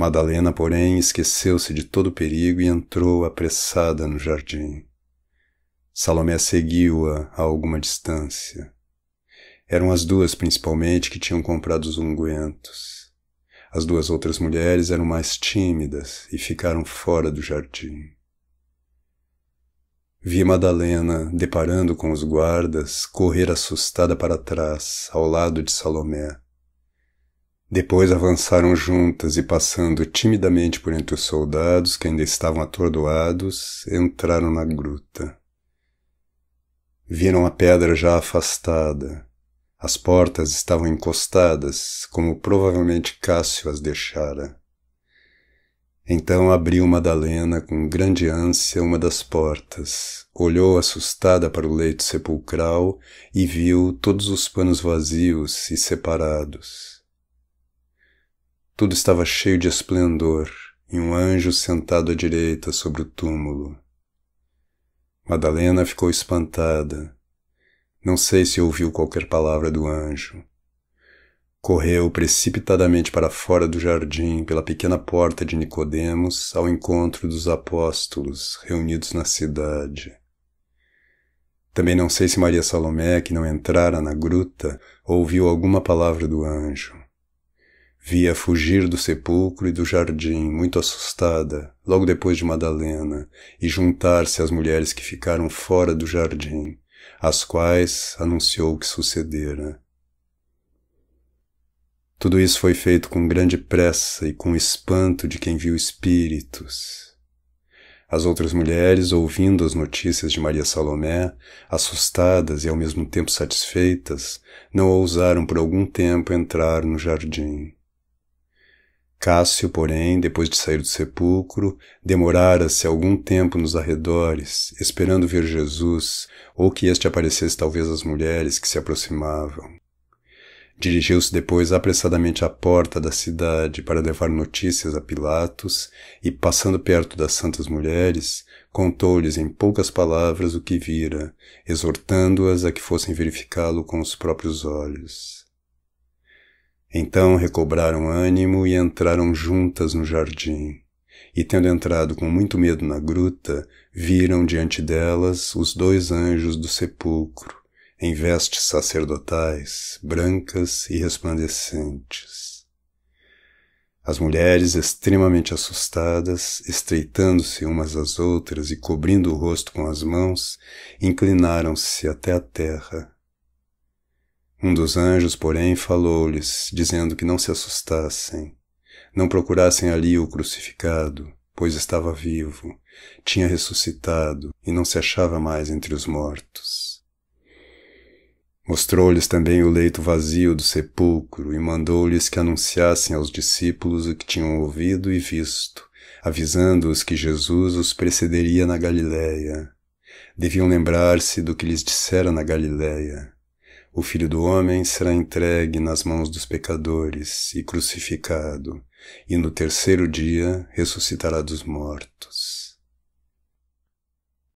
Madalena, porém, esqueceu-se de todo o perigo e entrou apressada no jardim. Salomé seguiu-a a alguma distância. Eram as duas, principalmente, que tinham comprado os ungüentos. As duas outras mulheres eram mais tímidas e ficaram fora do jardim. Vi Madalena, deparando com os guardas, correr assustada para trás, ao lado de Salomé depois avançaram juntas e, passando timidamente por entre os soldados, que ainda estavam atordoados, entraram na gruta. Viram a pedra já afastada. As portas estavam encostadas, como provavelmente Cássio as deixara. Então abriu Madalena com grande ânsia uma das portas, olhou assustada para o leito sepulcral e viu todos os panos vazios e separados tudo estava cheio de esplendor e um anjo sentado à direita sobre o túmulo. Madalena ficou espantada. Não sei se ouviu qualquer palavra do anjo. Correu precipitadamente para fora do jardim pela pequena porta de Nicodemos ao encontro dos apóstolos reunidos na cidade. Também não sei se Maria Salomé, que não entrara na gruta, ouviu alguma palavra do anjo. Via fugir do sepulcro e do jardim, muito assustada, logo depois de Madalena, e juntar-se às mulheres que ficaram fora do jardim, às quais anunciou o que sucedera. Tudo isso foi feito com grande pressa e com espanto de quem viu espíritos. As outras mulheres, ouvindo as notícias de Maria Salomé, assustadas e ao mesmo tempo satisfeitas, não ousaram por algum tempo entrar no jardim. Cássio, porém, depois de sair do sepulcro, demorara-se algum tempo nos arredores, esperando ver Jesus, ou que este aparecesse talvez às mulheres que se aproximavam. Dirigiu-se depois apressadamente à porta da cidade para levar notícias a Pilatos e, passando perto das santas mulheres, contou-lhes em poucas palavras o que vira, exortando-as a que fossem verificá-lo com os próprios olhos. Então recobraram ânimo e entraram juntas no jardim. E tendo entrado com muito medo na gruta, viram diante delas os dois anjos do sepulcro, em vestes sacerdotais, brancas e resplandecentes. As mulheres, extremamente assustadas, estreitando-se umas às outras e cobrindo o rosto com as mãos, inclinaram-se até a terra um dos anjos, porém, falou-lhes, dizendo que não se assustassem, não procurassem ali o crucificado, pois estava vivo, tinha ressuscitado e não se achava mais entre os mortos. Mostrou-lhes também o leito vazio do sepulcro e mandou-lhes que anunciassem aos discípulos o que tinham ouvido e visto, avisando-os que Jesus os precederia na Galiléia. Deviam lembrar-se do que lhes dissera na Galiléia o filho do homem será entregue nas mãos dos pecadores e crucificado, e no terceiro dia ressuscitará dos mortos.